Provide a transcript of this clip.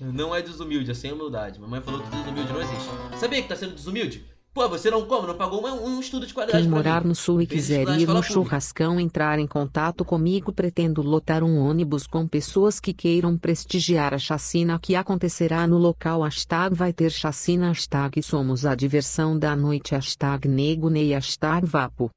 Não é desumilde, é sem humildade. Mamãe falou que desumilde não existe. Sabia que tá sendo desumilde? Pô, você não come, não pagou um, um estudo de qualidade Quem morar no sul e quiser ir no churrascão entrar em contato comigo pretendo lotar um ônibus com pessoas que queiram prestigiar a chacina que acontecerá no local hashtag vai ter chacina hashtag somos a diversão da noite hashtag nego nei hashtag vapo